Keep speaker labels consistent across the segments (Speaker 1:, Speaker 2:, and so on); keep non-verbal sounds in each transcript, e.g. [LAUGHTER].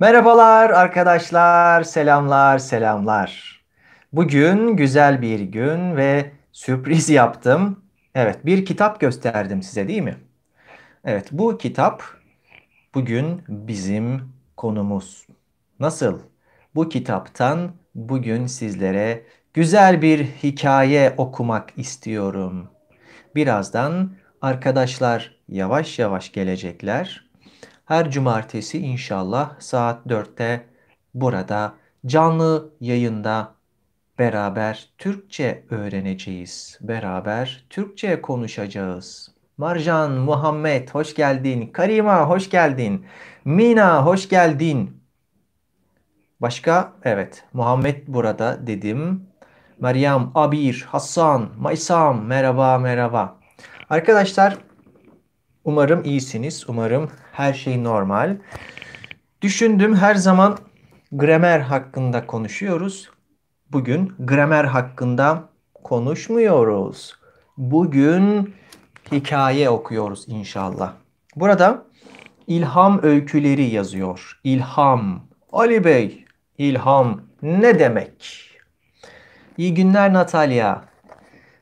Speaker 1: Merhabalar arkadaşlar, selamlar, selamlar. Bugün güzel bir gün ve sürpriz [LAUGHS] yaptım. Evet, bir kitap gösterdim size değil mi? Evet, bu kitap bugün bizim konumuz. Nasıl? Bu kitaptan bugün sizlere güzel bir hikaye okumak istiyorum. Birazdan arkadaşlar yavaş yavaş gelecekler her cumartesi inşallah saat 4'te burada canlı yayında beraber Türkçe öğreneceğiz. Beraber Türkçe konuşacağız. Marjan, Muhammed hoş geldin. Karima hoş geldin. Mina hoş geldin. Başka? Evet. Muhammed burada dedim. Meryem, Abir, Hasan, Maysam merhaba merhaba. Arkadaşlar Umarım iyisiniz. Umarım her şey normal. Düşündüm her zaman gramer hakkında konuşuyoruz. Bugün gramer hakkında konuşmuyoruz. Bugün hikaye okuyoruz inşallah. Burada ilham öyküleri yazıyor. İlham. Ali Bey, ilham ne demek? İyi günler Natalya.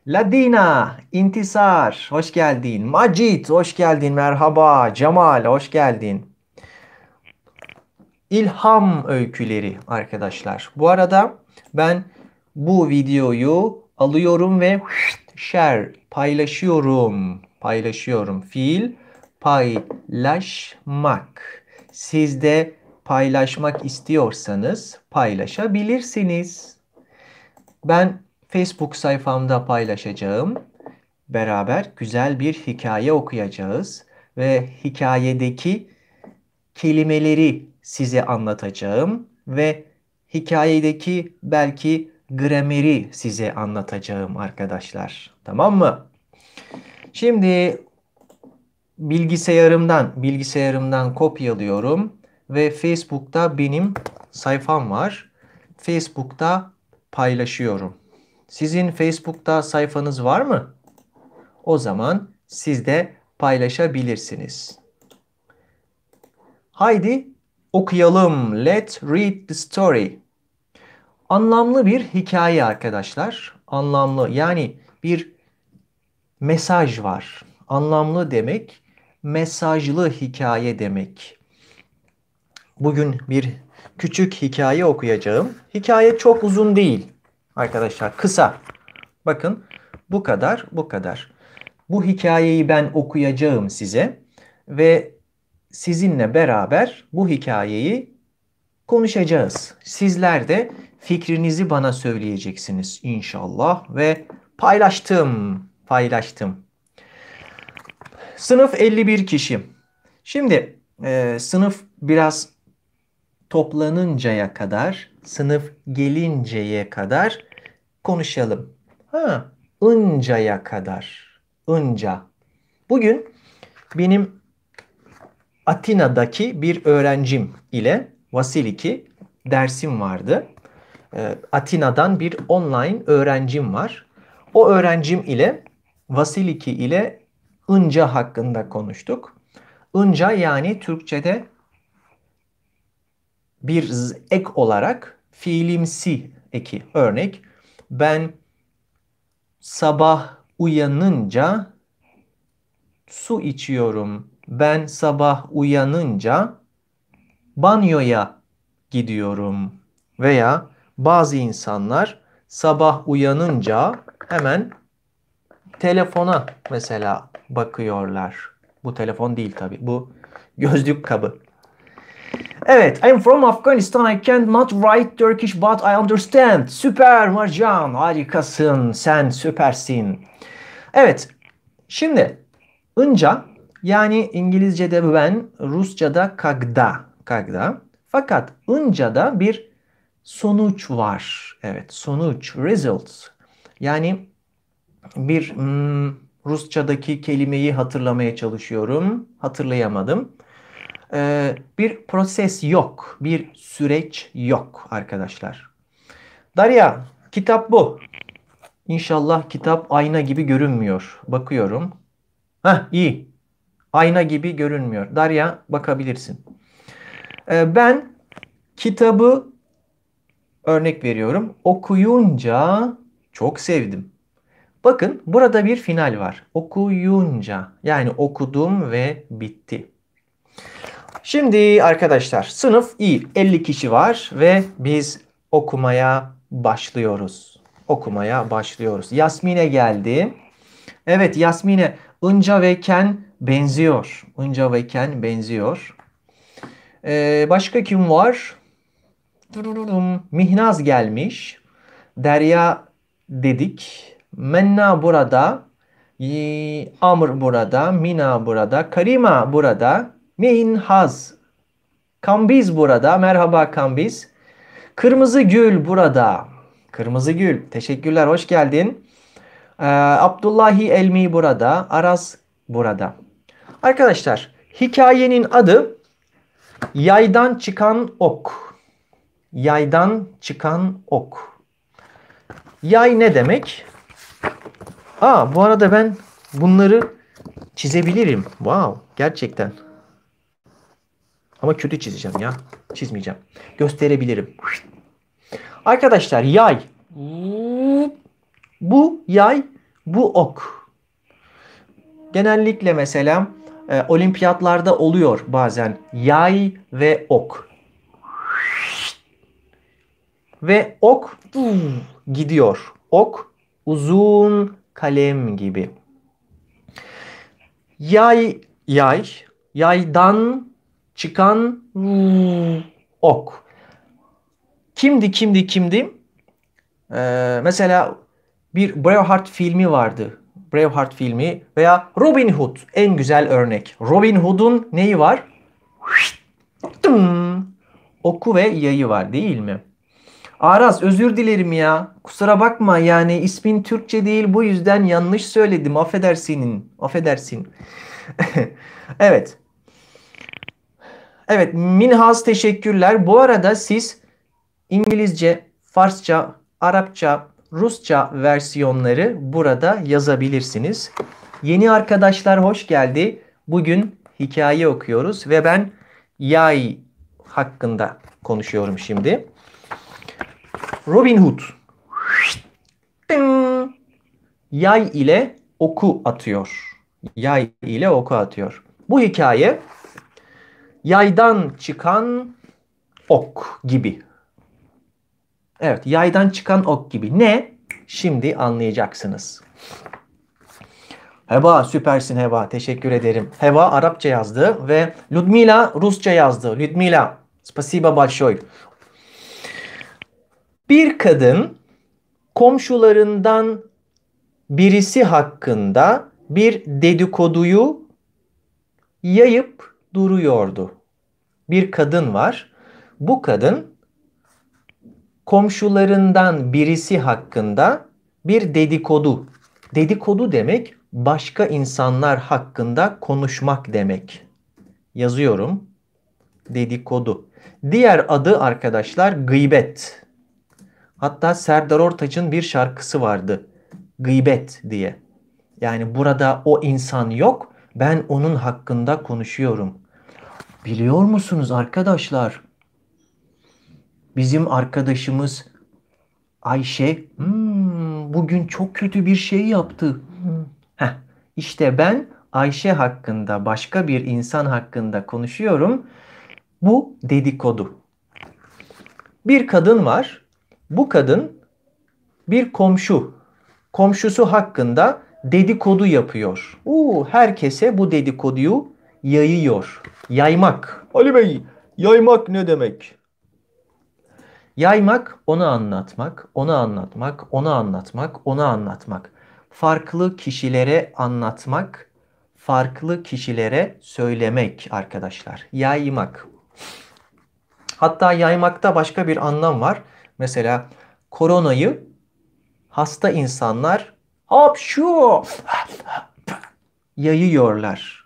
Speaker 1: Ladina, İntisar, hoş geldin. Macit, hoş geldin. Merhaba. Cemal, hoş geldin. İlham öyküleri arkadaşlar. Bu arada ben bu videoyu alıyorum ve share paylaşıyorum. Paylaşıyorum. Fiil paylaşmak. Siz de paylaşmak istiyorsanız paylaşabilirsiniz. Ben Facebook sayfamda paylaşacağım. Beraber güzel bir hikaye okuyacağız ve hikayedeki kelimeleri size anlatacağım ve hikayedeki belki grameri size anlatacağım arkadaşlar. Tamam mı? Şimdi bilgisayarımdan bilgisayarımdan kopyalıyorum ve Facebook'ta benim sayfam var. Facebook'ta paylaşıyorum. Sizin Facebook'ta sayfanız var mı? O zaman siz de paylaşabilirsiniz. Haydi okuyalım. Let's read the story. Anlamlı bir hikaye arkadaşlar. Anlamlı yani bir mesaj var. Anlamlı demek mesajlı hikaye demek. Bugün bir küçük hikaye okuyacağım. Hikaye çok uzun değil. Arkadaşlar kısa. Bakın bu kadar, bu kadar. Bu hikayeyi ben okuyacağım size ve sizinle beraber bu hikayeyi konuşacağız. Sizler de fikrinizi bana söyleyeceksiniz inşallah ve paylaştım, paylaştım. Sınıf 51 kişi. Şimdi e, sınıf biraz toplanıncaya kadar, sınıf gelinceye kadar konuşalım. Ha, ıncaya kadar. Inca. Bugün benim Atina'daki bir öğrencim ile Vasiliki dersim vardı. Ee, Atina'dan bir online öğrencim var. O öğrencim ile Vasiliki ile Inca hakkında konuştuk. Inca yani Türkçe'de bir ek olarak fiilimsi eki örnek ben sabah uyanınca su içiyorum. Ben sabah uyanınca banyoya gidiyorum. Veya bazı insanlar sabah uyanınca hemen telefona mesela bakıyorlar. Bu telefon değil tabi. Bu gözlük kabı. Evet, I'm from Afghanistan. I not write Turkish but I understand. Süper Marjan, harikasın. Sen süpersin. Evet, şimdi Inca yani İngilizce'de ben, Rusça'da kagda. Kagda. Fakat Inca'da bir sonuç var. Evet, sonuç, results. Yani bir hmm, Rusça'daki kelimeyi hatırlamaya çalışıyorum. Hatırlayamadım e, bir proses yok. Bir süreç yok arkadaşlar. Darya kitap bu. İnşallah kitap ayna gibi görünmüyor. Bakıyorum. Heh iyi. Ayna gibi görünmüyor. Darya bakabilirsin. E, ben kitabı örnek veriyorum. Okuyunca çok sevdim. Bakın burada bir final var. Okuyunca yani okudum ve bitti. Şimdi arkadaşlar sınıf iyi. 50 kişi var ve biz okumaya başlıyoruz. Okumaya başlıyoruz. Yasmine geldi. Evet Yasmine Inca ve Ken benziyor. Inca ve Ken benziyor. Ee, başka kim var? Mihnaz gelmiş. Derya dedik. Menna burada. Amr burada. Mina burada. Karima burada. Min haz. Kambiz burada. Merhaba Kambiz. Kırmızı gül burada. Kırmızı gül. Teşekkürler. Hoş geldin. Ee, Abdullahi Elmi burada. Aras burada. Arkadaşlar hikayenin adı Yaydan Çıkan Ok. Yaydan Çıkan Ok. Yay ne demek? Aa bu arada ben bunları çizebilirim. Wow gerçekten. Ama kötü çizeceğim ya. Çizmeyeceğim. Gösterebilirim. Arkadaşlar yay. Bu yay, bu ok. Genellikle mesela e, olimpiyatlarda oluyor bazen yay ve ok. Ve ok gidiyor. Ok uzun kalem gibi. Yay, yay, yaydan çıkan ok. Kimdi kimdi kimdi? Ee, mesela bir Braveheart filmi vardı. Braveheart filmi veya Robin Hood en güzel örnek. Robin Hood'un neyi var? Oku ve yayı var değil mi? Aras özür dilerim ya. Kusura bakma yani ismin Türkçe değil bu yüzden yanlış söyledim. Affedersinin. Affedersin. [LAUGHS] evet. Evet minhas teşekkürler. Bu arada siz İngilizce, Farsça, Arapça, Rusça versiyonları burada yazabilirsiniz. Yeni arkadaşlar hoş geldi. Bugün hikaye okuyoruz ve ben yay hakkında konuşuyorum şimdi. Robin Hood. Yay ile oku atıyor. Yay ile oku atıyor. Bu hikaye Yaydan çıkan ok gibi. Evet yaydan çıkan ok gibi. Ne? Şimdi anlayacaksınız. Heba süpersin Heba teşekkür ederim. Heba Arapça yazdı ve Ludmila Rusça yazdı. Ludmila spasiba большой. Bir kadın komşularından birisi hakkında bir dedikoduyu yayıp duruyordu bir kadın var. Bu kadın komşularından birisi hakkında bir dedikodu. Dedikodu demek başka insanlar hakkında konuşmak demek. Yazıyorum. Dedikodu. Diğer adı arkadaşlar gıybet. Hatta Serdar Ortaç'ın bir şarkısı vardı. Gıybet diye. Yani burada o insan yok. Ben onun hakkında konuşuyorum. Biliyor musunuz arkadaşlar? Bizim arkadaşımız Ayşe hmm, bugün çok kötü bir şey yaptı. Hmm. Heh, işte ben Ayşe hakkında başka bir insan hakkında konuşuyorum. Bu dedikodu. Bir kadın var. Bu kadın bir komşu. Komşusu hakkında dedikodu yapıyor. Uu, herkese bu dedikoduyu yayıyor. Yaymak. Ali Bey, yaymak ne demek? Yaymak onu anlatmak, onu anlatmak, onu anlatmak, onu anlatmak. Farklı kişilere anlatmak, farklı kişilere söylemek arkadaşlar. Yaymak. Hatta yaymakta başka bir anlam var. Mesela koronayı hasta insanlar hapşu yayıyorlar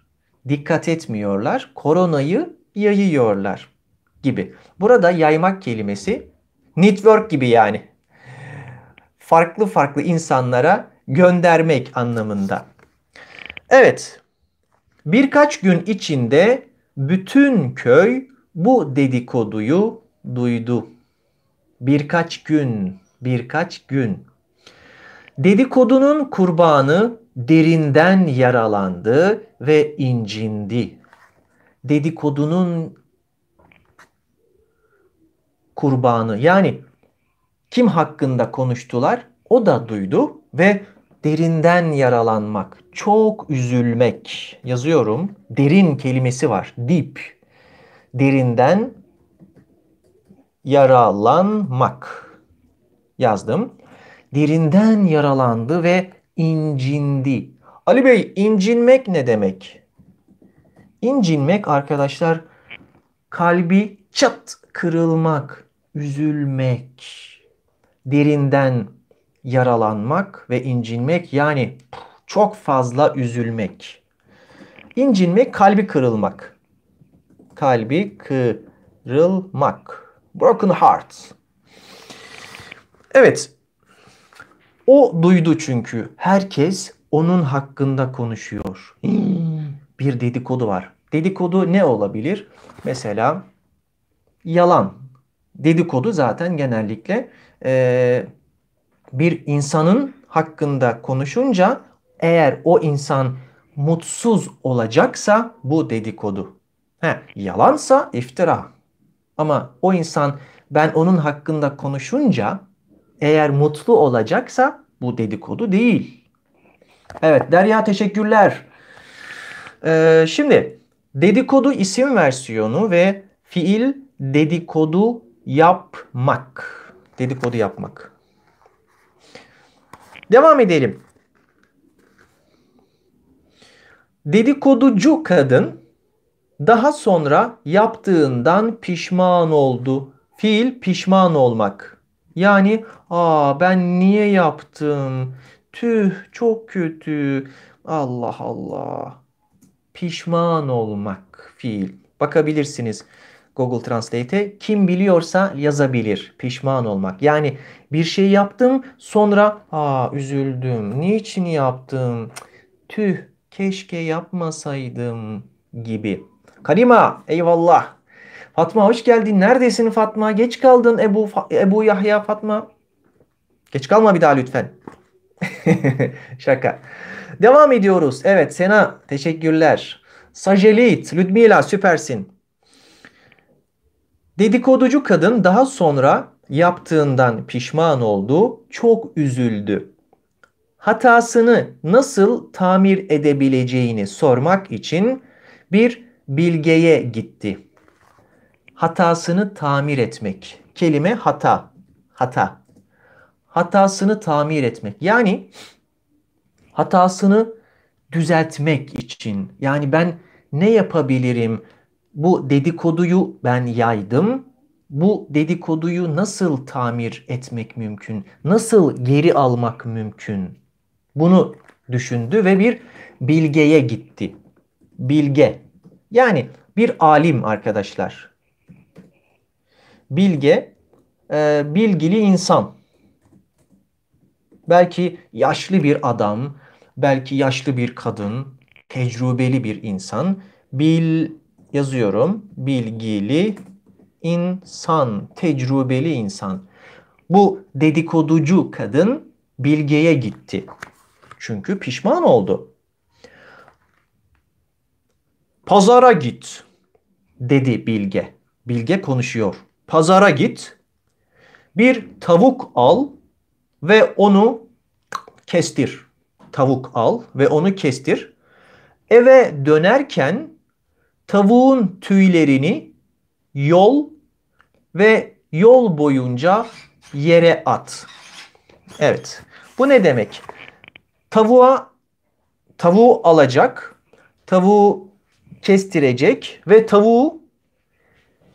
Speaker 1: dikkat etmiyorlar, koronayı yayıyorlar gibi. Burada yaymak kelimesi network gibi yani. Farklı farklı insanlara göndermek anlamında. Evet. Birkaç gün içinde bütün köy bu dedikoduyu duydu. Birkaç gün, birkaç gün. Dedikodunun kurbanı derinden yaralandı ve incindi. Dedikodunun kurbanı yani kim hakkında konuştular o da duydu ve derinden yaralanmak, çok üzülmek yazıyorum. Derin kelimesi var. Deep. Derinden yaralanmak yazdım. Derinden yaralandı ve incindi. Ali Bey incinmek ne demek? İncinmek arkadaşlar kalbi çat kırılmak, üzülmek, derinden yaralanmak ve incinmek yani çok fazla üzülmek. İncinmek kalbi kırılmak. Kalbi kırılmak. Broken heart. Evet, o duydu çünkü. Herkes onun hakkında konuşuyor. bir dedikodu var. Dedikodu ne olabilir? Mesela yalan. Dedikodu zaten genellikle e, bir insanın hakkında konuşunca eğer o insan mutsuz olacaksa bu dedikodu. He, yalansa iftira. Ama o insan ben onun hakkında konuşunca eğer mutlu olacaksa bu dedikodu değil. Evet Derya teşekkürler. Ee, şimdi dedikodu isim versiyonu ve fiil dedikodu yapmak. Dedikodu yapmak. Devam edelim. Dedikoducu kadın daha sonra yaptığından pişman oldu. Fiil pişman olmak. Yani aa ben niye yaptım? Tüh çok kötü. Allah Allah. Pişman olmak fiil. Bakabilirsiniz Google Translate'e. Kim biliyorsa yazabilir. Pişman olmak. Yani bir şey yaptım sonra aa üzüldüm. Niçin yaptım? Tüh keşke yapmasaydım gibi. Karima eyvallah. Fatma hoş geldin. Neredesin Fatma? Geç kaldın Ebu, Ebu Yahya Fatma. Geç kalma bir daha lütfen. [LAUGHS] Şaka. Devam ediyoruz. Evet Sena teşekkürler. Sajelit, Ludmila süpersin. Dedikoducu kadın daha sonra yaptığından pişman oldu, çok üzüldü. Hatasını nasıl tamir edebileceğini sormak için bir bilgeye gitti.'' hatasını tamir etmek. Kelime hata. Hata. Hatasını tamir etmek. Yani hatasını düzeltmek için. Yani ben ne yapabilirim? Bu dedikoduyu ben yaydım. Bu dedikoduyu nasıl tamir etmek mümkün? Nasıl geri almak mümkün? Bunu düşündü ve bir bilgeye gitti. Bilge. Yani bir alim arkadaşlar bilge, e, bilgili insan. Belki yaşlı bir adam, belki yaşlı bir kadın, tecrübeli bir insan. Bil yazıyorum. Bilgili insan, tecrübeli insan. Bu dedikoducu kadın bilgeye gitti. Çünkü pişman oldu. Pazara git dedi Bilge. Bilge konuşuyor pazara git, bir tavuk al ve onu kestir. Tavuk al ve onu kestir. Eve dönerken tavuğun tüylerini yol ve yol boyunca yere at. Evet. Bu ne demek? Tavuğa tavuğu alacak, tavuğu kestirecek ve tavuğu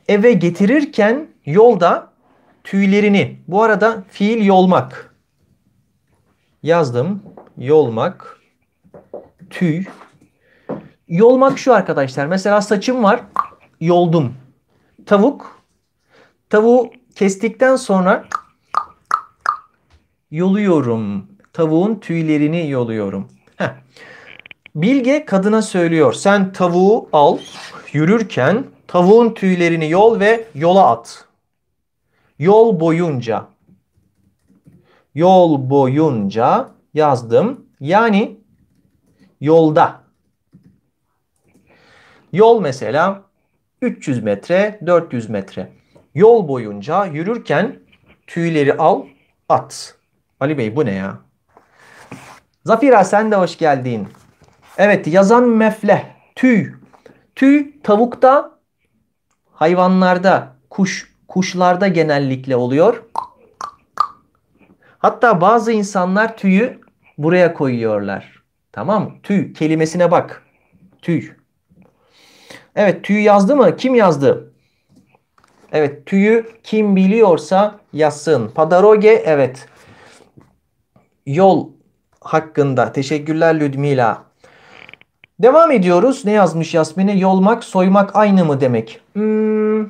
Speaker 1: eve getirirken yolda tüylerini. Bu arada fiil yolmak. Yazdım. Yolmak. Tüy. Yolmak şu arkadaşlar. Mesela saçım var. Yoldum. Tavuk. Tavuğu kestikten sonra yoluyorum. Tavuğun tüylerini yoluyorum. Heh. Bilge kadına söylüyor. Sen tavuğu al yürürken Tavuğun tüylerini yol ve yola at. Yol boyunca. Yol boyunca yazdım. Yani yolda. Yol mesela 300 metre, 400 metre. Yol boyunca yürürken tüyleri al, at. Ali Bey bu ne ya? Zafira sen de hoş geldin. Evet yazan mefle, tüy. Tüy tavukta hayvanlarda, kuş kuşlarda genellikle oluyor. Hatta bazı insanlar tüyü buraya koyuyorlar. Tamam mı? Tüy kelimesine bak. Tüy. Evet tüyü yazdı mı? Kim yazdı? Evet tüyü kim biliyorsa yazsın. Padaroge evet. Yol hakkında. Teşekkürler Ludmila. Devam ediyoruz. Ne yazmış Yasmin'e? Yolmak, soymak aynı mı demek? Hmm,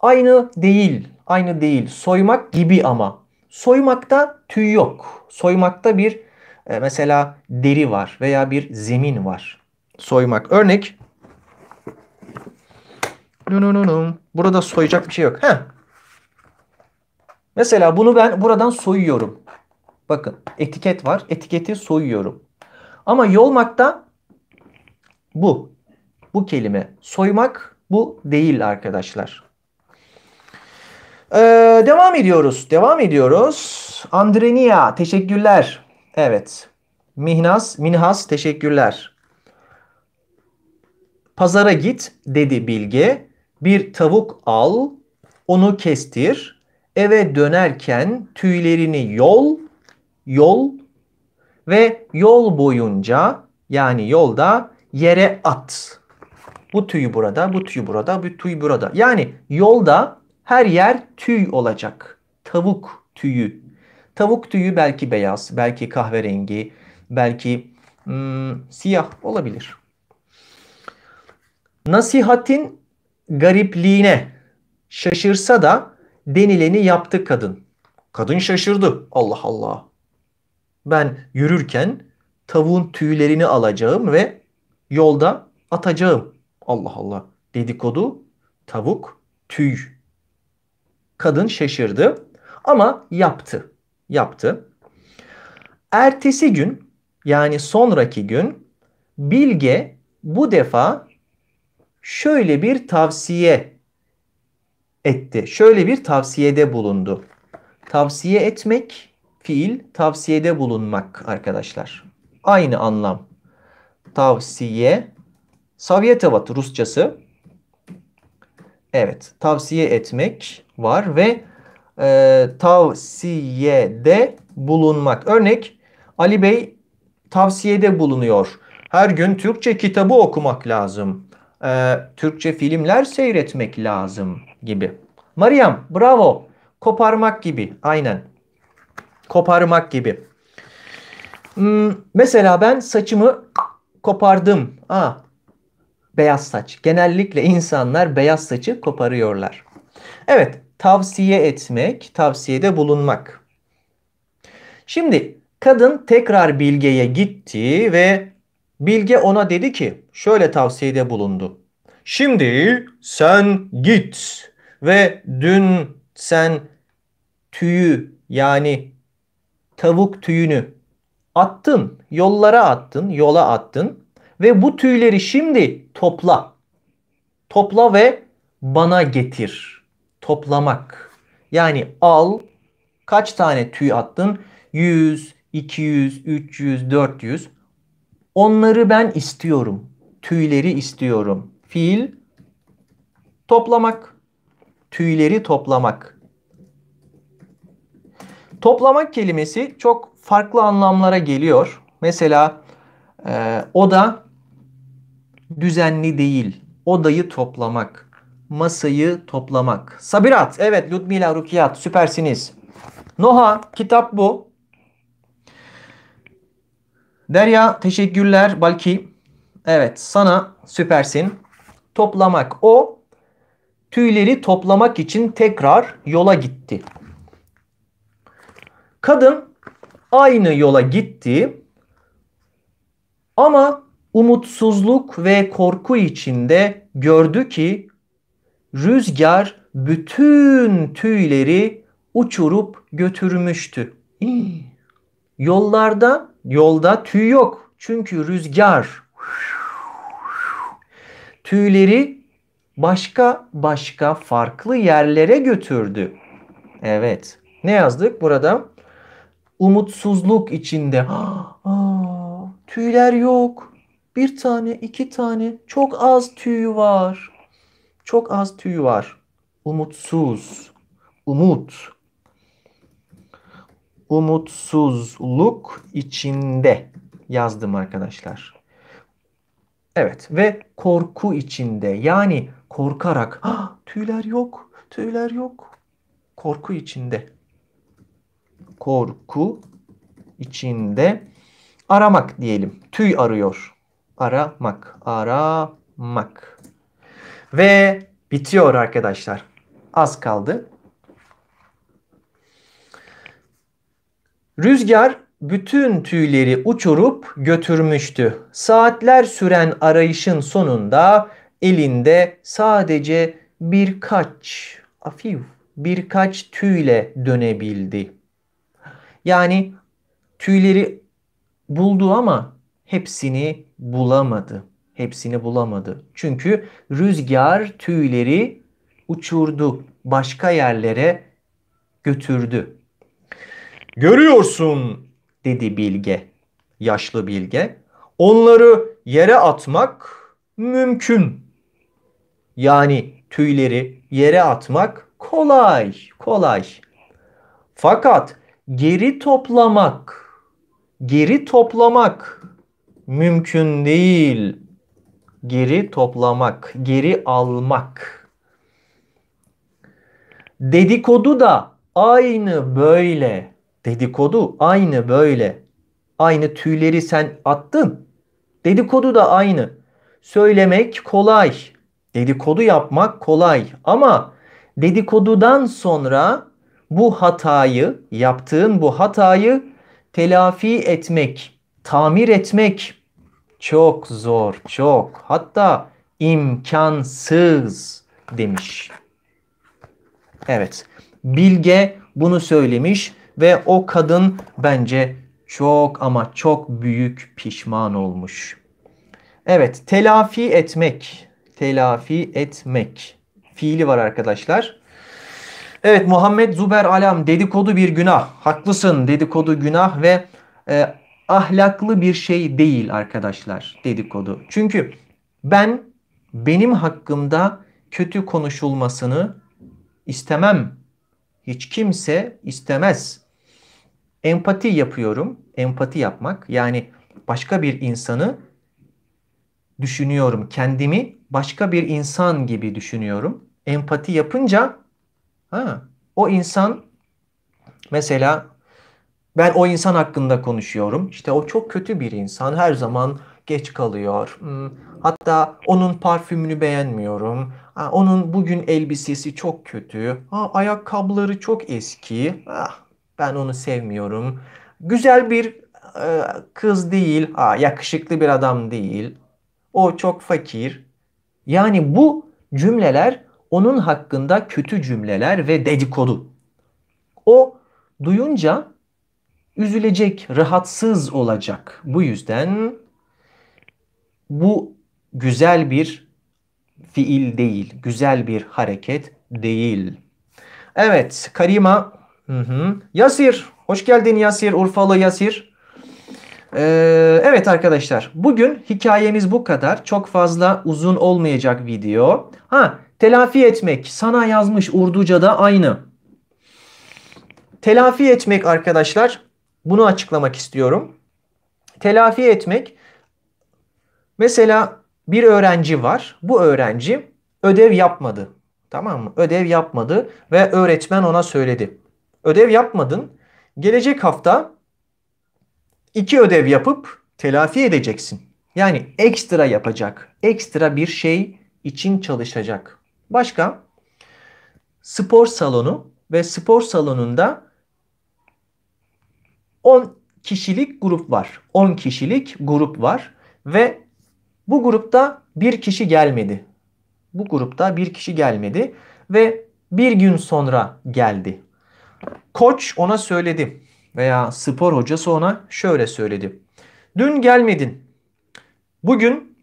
Speaker 1: aynı değil. Aynı değil. Soymak gibi ama. Soymakta tüy yok. Soymakta bir e, mesela deri var veya bir zemin var. Soymak. Örnek. Burada soyacak bir şey yok. Heh. Mesela bunu ben buradan soyuyorum. Bakın etiket var. Etiketi soyuyorum. Ama yolmakta bu. Bu kelime soymak bu değil arkadaşlar. Ee, devam ediyoruz. Devam ediyoruz. Andrenia teşekkürler. Evet. Mihnas, Minhas teşekkürler. Pazara git dedi Bilge. Bir tavuk al, onu kestir. Eve dönerken tüylerini yol, yol ve yol boyunca yani yolda yere at. Bu tüy burada, bu tüy burada, bu tüy burada. Yani yolda her yer tüy olacak. Tavuk tüyü. Tavuk tüyü belki beyaz, belki kahverengi, belki hmm, siyah olabilir. Nasihatin garipliğine şaşırsa da denileni yaptı kadın. Kadın şaşırdı. Allah Allah. Ben yürürken tavuğun tüylerini alacağım ve yolda atacağım. Allah Allah. Dedikodu, tavuk, tüy. Kadın şaşırdı ama yaptı. Yaptı. Ertesi gün yani sonraki gün Bilge bu defa şöyle bir tavsiye etti. Şöyle bir tavsiyede bulundu. Tavsiye etmek fiil, tavsiyede bulunmak arkadaşlar. Aynı anlam tavsiye Savyetavat Rusçası. Evet tavsiye etmek var ve e, tavsiyede bulunmak. Örnek Ali Bey tavsiyede bulunuyor. Her gün Türkçe kitabı okumak lazım. E, Türkçe filmler seyretmek lazım gibi. Mariam bravo. Koparmak gibi aynen. Koparmak gibi. Hmm, mesela ben saçımı kopardım. Aa, beyaz saç. Genellikle insanlar beyaz saçı koparıyorlar. Evet, tavsiye etmek, tavsiyede bulunmak. Şimdi kadın tekrar Bilge'ye gitti ve Bilge ona dedi ki şöyle tavsiyede bulundu. Şimdi sen git ve dün sen tüyü yani tavuk tüyünü attın, yollara attın, yola attın ve bu tüyleri şimdi topla. Topla ve bana getir. Toplamak. Yani al kaç tane tüy attın? 100, 200, 300, 400. Onları ben istiyorum. Tüyleri istiyorum. Fiil toplamak. Tüyleri toplamak. Toplamak kelimesi çok farklı anlamlara geliyor. Mesela e, da düzenli değil. Odayı toplamak. Masayı toplamak. Sabirat. Evet Ludmila Rukiyat süpersiniz. Noha kitap bu. Derya teşekkürler Balki. Evet sana süpersin. Toplamak. O tüyleri toplamak için tekrar yola gitti. Kadın aynı yola gitti ama umutsuzluk ve korku içinde gördü ki rüzgar bütün tüyleri uçurup götürmüştü. Hii. Yollarda yolda tüy yok. Çünkü rüzgar tüyleri başka başka farklı yerlere götürdü. Evet. Ne yazdık burada? umutsuzluk içinde. [GASPS] tüyler yok. Bir tane, iki tane. Çok az tüy var. Çok az tüy var. Umutsuz. Umut. Umutsuzluk içinde yazdım arkadaşlar. Evet ve korku içinde yani korkarak [GASPS] tüyler yok, tüyler yok. Korku içinde korku içinde aramak diyelim. Tüy arıyor. Aramak, aramak. Ve bitiyor arkadaşlar. Az kaldı. Rüzgar bütün tüyleri uçurup götürmüştü. Saatler süren arayışın sonunda elinde sadece birkaç afiv birkaç tüyle dönebildi. Yani tüyleri buldu ama hepsini bulamadı. Hepsini bulamadı. Çünkü rüzgar tüyleri uçurdu. Başka yerlere götürdü. Görüyorsun dedi Bilge. Yaşlı Bilge. Onları yere atmak mümkün. Yani tüyleri yere atmak kolay, kolay. Fakat geri toplamak geri toplamak mümkün değil. Geri toplamak, geri almak. Dedikodu da aynı böyle. Dedikodu aynı böyle. Aynı tüyleri sen attın. Dedikodu da aynı. Söylemek kolay. Dedikodu yapmak kolay ama dedikodudan sonra bu hatayı, yaptığın bu hatayı telafi etmek, tamir etmek çok zor, çok hatta imkansız demiş. Evet, Bilge bunu söylemiş ve o kadın bence çok ama çok büyük pişman olmuş. Evet, telafi etmek, telafi etmek fiili var arkadaşlar. Evet Muhammed Zuber Alam dedikodu bir günah. Haklısın dedikodu günah ve e, ahlaklı bir şey değil arkadaşlar dedikodu. Çünkü ben benim hakkımda kötü konuşulmasını istemem. Hiç kimse istemez. Empati yapıyorum. Empati yapmak yani başka bir insanı düşünüyorum. Kendimi başka bir insan gibi düşünüyorum. Empati yapınca Ha. O insan mesela ben o insan hakkında konuşuyorum. İşte o çok kötü bir insan. Her zaman geç kalıyor. Hmm. Hatta onun parfümünü beğenmiyorum. Onun bugün elbisesi çok kötü. Ha, ayakkabıları çok eski. ben onu sevmiyorum. Güzel bir e, kız değil. yakışıklı bir adam değil. O çok fakir. Yani bu cümleler onun hakkında kötü cümleler ve dedikodu. O duyunca üzülecek, rahatsız olacak. Bu yüzden bu güzel bir fiil değil, güzel bir hareket değil. Evet, Karima. Hı hı. Yasir, hoş geldin Yasir, Urfalı Yasir. Ee, evet arkadaşlar, bugün hikayemiz bu kadar. Çok fazla uzun olmayacak video. Ha, Telafi etmek. Sana yazmış Urduca'da aynı. Telafi etmek arkadaşlar bunu açıklamak istiyorum. Telafi etmek mesela bir öğrenci var. Bu öğrenci ödev yapmadı. Tamam mı? Ödev yapmadı ve öğretmen ona söyledi. Ödev yapmadın. Gelecek hafta iki ödev yapıp telafi edeceksin. Yani ekstra yapacak. Ekstra bir şey için çalışacak. Başka spor salonu ve spor salonunda 10 kişilik grup var. 10 kişilik grup var ve bu grupta bir kişi gelmedi. Bu grupta bir kişi gelmedi ve bir gün sonra geldi. Koç ona söyledi veya spor hocası ona şöyle söyledi. Dün gelmedin. Bugün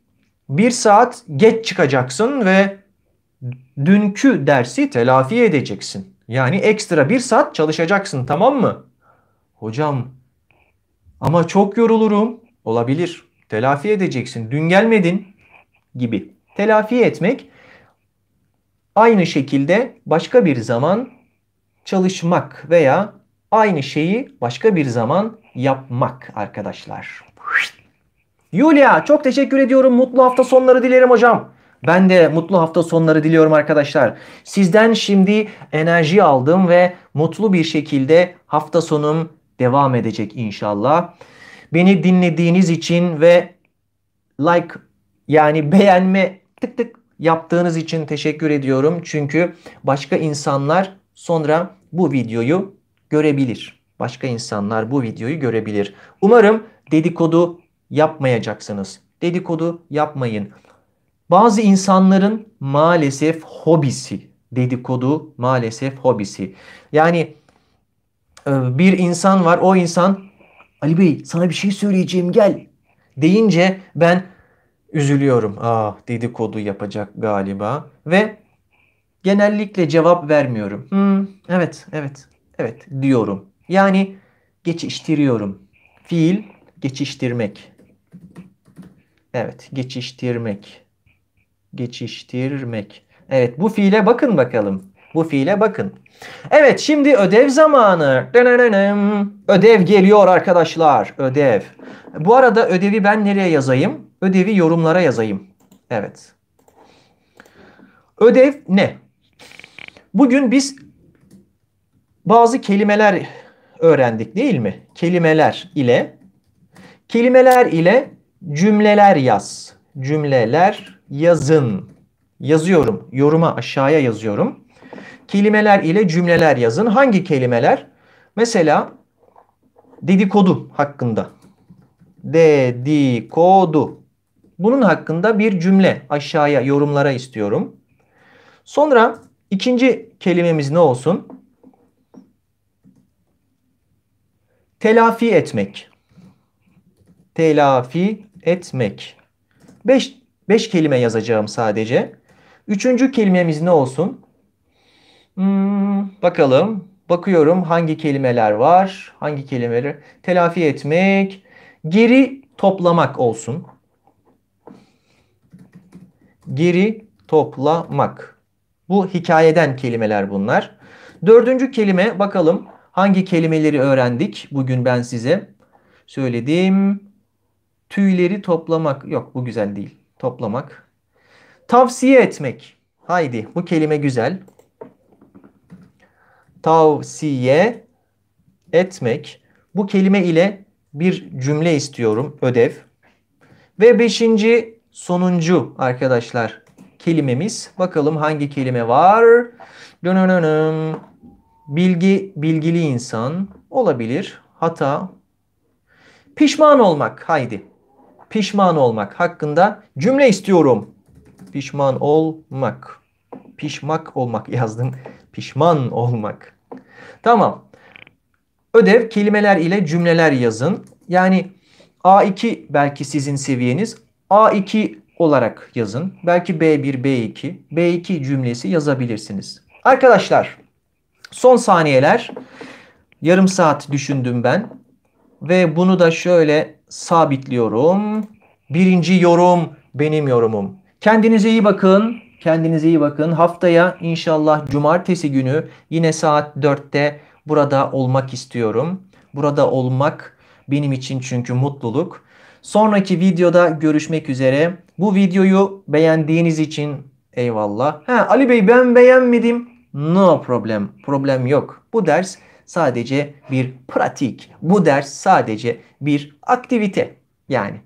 Speaker 1: bir saat geç çıkacaksın ve dünkü dersi telafi edeceksin. Yani ekstra bir saat çalışacaksın tamam mı? Hocam ama çok yorulurum. Olabilir. Telafi edeceksin. Dün gelmedin gibi. Telafi etmek aynı şekilde başka bir zaman çalışmak veya aynı şeyi başka bir zaman yapmak arkadaşlar. Yulia çok teşekkür ediyorum. Mutlu hafta sonları dilerim hocam. Ben de mutlu hafta sonları diliyorum arkadaşlar. Sizden şimdi enerji aldım ve mutlu bir şekilde hafta sonum devam edecek inşallah. Beni dinlediğiniz için ve like yani beğenme tık tık yaptığınız için teşekkür ediyorum. Çünkü başka insanlar sonra bu videoyu görebilir. Başka insanlar bu videoyu görebilir. Umarım dedikodu yapmayacaksınız. Dedikodu yapmayın. Bazı insanların maalesef hobisi, dedikodu maalesef hobisi. Yani e, bir insan var o insan Ali Bey sana bir şey söyleyeceğim gel deyince ben üzülüyorum. Ah dedikodu yapacak galiba ve genellikle cevap vermiyorum. Hmm, evet evet evet diyorum. Yani geçiştiriyorum. Fiil geçiştirmek. Evet geçiştirmek geçiştirmek. Evet bu fiile bakın bakalım. Bu fiile bakın. Evet şimdi ödev zamanı. Ödev geliyor arkadaşlar. Ödev. Bu arada ödevi ben nereye yazayım? Ödevi yorumlara yazayım. Evet. Ödev ne? Bugün biz bazı kelimeler öğrendik değil mi? Kelimeler ile kelimeler ile cümleler yaz. Cümleler yazın. Yazıyorum. Yoruma aşağıya yazıyorum. Kelimeler ile cümleler yazın. Hangi kelimeler? Mesela dedikodu hakkında. Dedikodu. Bunun hakkında bir cümle aşağıya yorumlara istiyorum. Sonra ikinci kelimemiz ne olsun? Telafi etmek. Telafi etmek. Beş 5 kelime yazacağım sadece. Üçüncü kelimemiz ne olsun? Hmm, bakalım. Bakıyorum hangi kelimeler var? Hangi kelimeleri telafi etmek? Geri toplamak olsun. Geri toplamak. Bu hikayeden kelimeler bunlar. Dördüncü kelime bakalım hangi kelimeleri öğrendik bugün ben size söyledim. Tüyleri toplamak. Yok bu güzel değil. Toplamak. Tavsiye etmek. Haydi bu kelime güzel. Tavsiye etmek. Bu kelime ile bir cümle istiyorum. Ödev. Ve beşinci sonuncu arkadaşlar kelimemiz. Bakalım hangi kelime var? Dönönönüm. Bilgi, bilgili insan olabilir. Hata. Pişman olmak. Haydi pişman olmak hakkında cümle istiyorum. Pişman olmak. Pişmak olmak [LAUGHS] yazdım. Pişman olmak. Tamam. Ödev kelimeler ile cümleler yazın. Yani A2 belki sizin seviyeniz. A2 olarak yazın. Belki B1, B2, B2 cümlesi yazabilirsiniz. Arkadaşlar son saniyeler. Yarım saat düşündüm ben. Ve bunu da şöyle sabitliyorum. Birinci yorum benim yorumum. Kendinize iyi bakın. Kendinize iyi bakın. Haftaya inşallah cumartesi günü yine saat 4'te burada olmak istiyorum. Burada olmak benim için çünkü mutluluk. Sonraki videoda görüşmek üzere. Bu videoyu beğendiğiniz için eyvallah. Ha Ali Bey ben beğenmedim. No problem. Problem yok. Bu ders sadece bir pratik. Bu ders sadece bir aktivite. Yani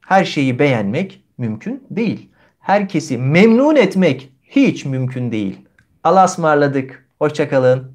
Speaker 1: her şeyi beğenmek mümkün değil. Herkesi memnun etmek hiç mümkün değil. Allah'a ısmarladık. Hoşçakalın.